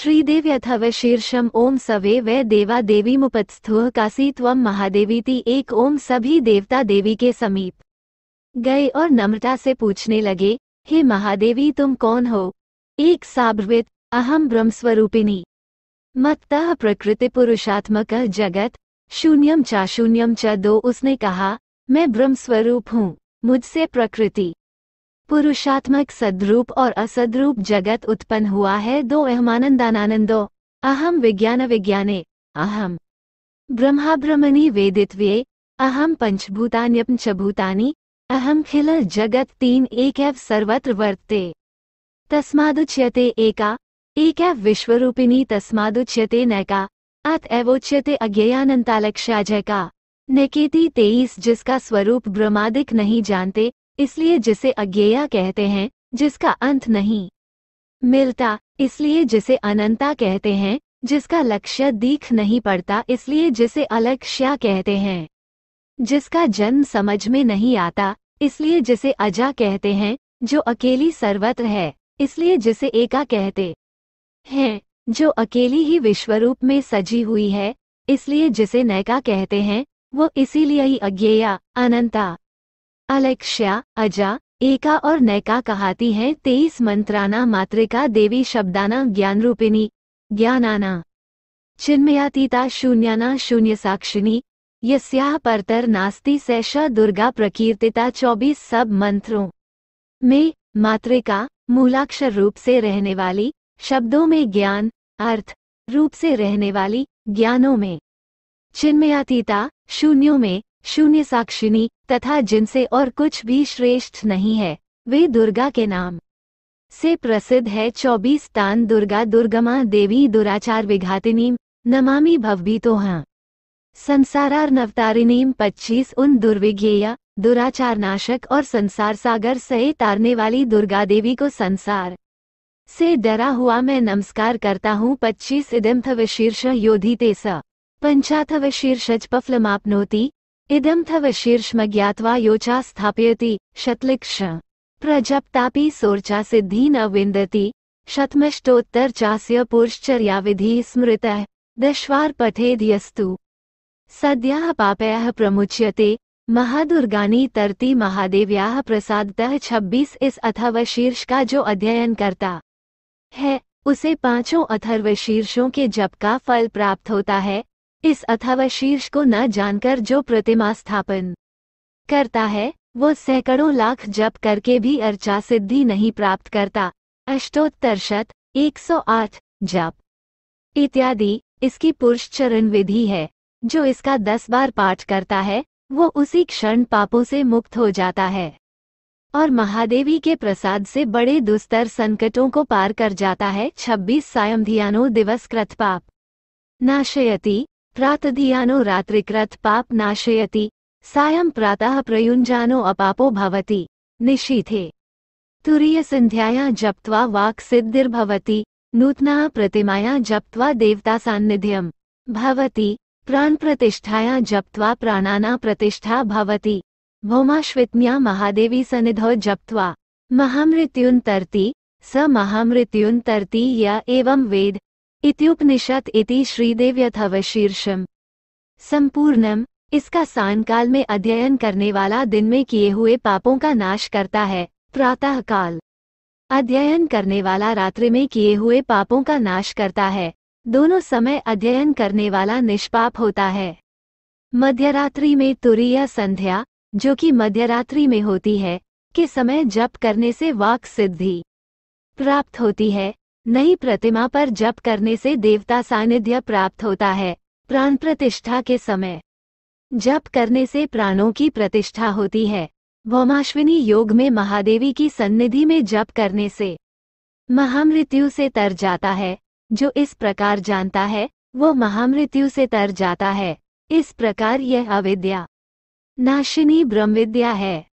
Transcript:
श्रीदेव अथव शीर्षम ओम सवे वै देवा देवी मुपत्स्थु काशी महादेवी महादेवीति एक ओम सभी देवता देवी के समीप गए और नम्रता से पूछने लगे हे महादेवी तुम कौन हो एक साब्रवित अहम ब्रह्मस्वरूपिणी मत्तः प्रकृति पुरुषात्मक जगत शून्यम चाशून्यम च दो उसने कहा मैं ब्रह्मस्वरूप हूँ मुझसे प्रकृति पुरुषात्मक सद्रूप और असद्रूप जगत उत्पन्न हुआ है दो अहमानंदानंदो अहम विज्ञान विज्ञाने अहम ब्रह्माब्रह्मणि वेदित्वे अहम पंचभूतान्यपंचभूतानि अहम खिल जगत तीन एक सर्वत्र वर्तते तस्मादुच्यते एका एक एव विश्वरूपिणी तस्मादुच्यते नैका अत एवोच्यते अज्ञानंतालक्ष्याजय का नकेति तेईस जिसका स्वरूप ब्रह्मादिक नहीं जानते इसलिए जिसे अज्ञेय कहते हैं जिसका अंत नहीं मिलता इसलिए जिसे अनंता कहते हैं जिसका लक्ष्य दीख नहीं पड़ता इसलिए जिसे अलक्ष्य कहते हैं जिसका जन्म समझ में नहीं आता इसलिए जिसे अजा कहते हैं जो अकेली सर्वत्र है इसलिए जिसे एका कहते हैं जो अकेली ही विश्वरूप में सजी हुई है इसलिए जिसे नैका कहते हैं वो इसीलिए ही अज्ञेया अनंता अलेक्ष्या अजा एका और नैका कहाती हैं तेईस मंत्राना मातृका देवी शब्दाना ज्ञान रूपिणी ज्ञानाना चिन्मयातीता शून्याना शून्य साक्षिणी यस्या परतर नास्ति सैष दुर्गा प्रकीर्तिता चौबीस सब मंत्रों में मातृका मूलाक्षर रूप से रहने वाली शब्दों में ज्ञान अर्थ रूप से रहने वाली ज्ञानों में चिन्मयातीता शून्यों में शून्य साक्षिणी तथा जिनसे और कुछ भी श्रेष्ठ नहीं है वे दुर्गा के नाम से प्रसिद्ध है चौबीस तान दुर्गा दुर्गमा देवी दुराचार विघातिनीम नमामि भवभी तो हाँ संसारार नवतारिणीम पच्चीस उन दुर्विघेय दुराचार नाशक और संसार सागर से तारने वाली दुर्गा देवी को संसार से डरा हुआ मैं नमस्कार करता हूँ पच्चीस इदम्थ विशीर्ष योधि पंचाथ विशीर्षज शीर्षज पफलमापनोति इदम थव ज्ञावा योचा स्थापयति शतलिक्ष प्रजप्तापि सोर्चा सिद्धि न विन्दति शतमष्टोत्तरचास्य पुरुश्चर्याविधिः स्मृतः दश्वार्पठेद्यस्तु सद्या पापय प्रमुच्यते महादुर्गानी तरती महादेव्या प्रसादतः छब्बीस इस अथव शीर्ष का जो अध्ययन करता है उसे पांचों अथर्व शीर्षों के जप का फल प्राप्त होता है इस अथवा शीर्ष को न जानकर जो प्रतिमा स्थापन करता है वो सैकड़ों लाख जप करके भी अर्चा सिद्धि नहीं प्राप्त करता अष्टोत्तर शत एक सौ आठ जप इत्यादि इसकी पुरुष चरण विधि है जो इसका दस बार पाठ करता है वो उसी क्षण पापों से मुक्त हो जाता है और महादेवी के प्रसाद से बड़े दुस्तर संकटों को पार कर जाता है छब्बीस सायम ध्यानो दिवस पाप नाशयती प्रातधियानो रात्रिकृत पाप नाशयति सायं प्रातः प्रयुञ्जानो अपापो भवति निशीथे तुरीयसन्ध्याया जप्त्वा सिद्धिर्भवति नूतनाः प्रतिमाया जप्त्वा देवतासान्निध्यं भवति प्राणप्रतिष्ठाया जप्त्वा प्राणाना प्रतिष्ठा भवति भौमाश्वित्म्या महादेवी सनिधौ जप्त्वा महामृत्युन्तर्ति स महामृत्युन्तर्ति य एवं वेद इत्युपनिषद इति श्रीदेव यथव शीर्षम संपूर्णम इसका सायकाल में अध्ययन करने वाला दिन में किए हुए पापों का नाश करता है प्रातःकाल अध्ययन करने वाला रात्रि में किए हुए पापों का नाश करता है दोनों समय अध्ययन करने वाला निष्पाप होता है मध्यरात्रि में तुरी या संध्या जो कि मध्यरात्रि में होती है के समय जप करने से वाक सिद्धि प्राप्त होती है नई प्रतिमा पर जप करने से देवता सानिध्य प्राप्त होता है प्राण प्रतिष्ठा के समय जप करने से प्राणों की प्रतिष्ठा होती है भौमाश्विनी योग में महादेवी की सन्निधि में जप करने से महामृत्यु से तर जाता है जो इस प्रकार जानता है वो महामृत्यु से तर जाता है इस प्रकार यह अविद्या नाशिनी ब्रह्मविद्या है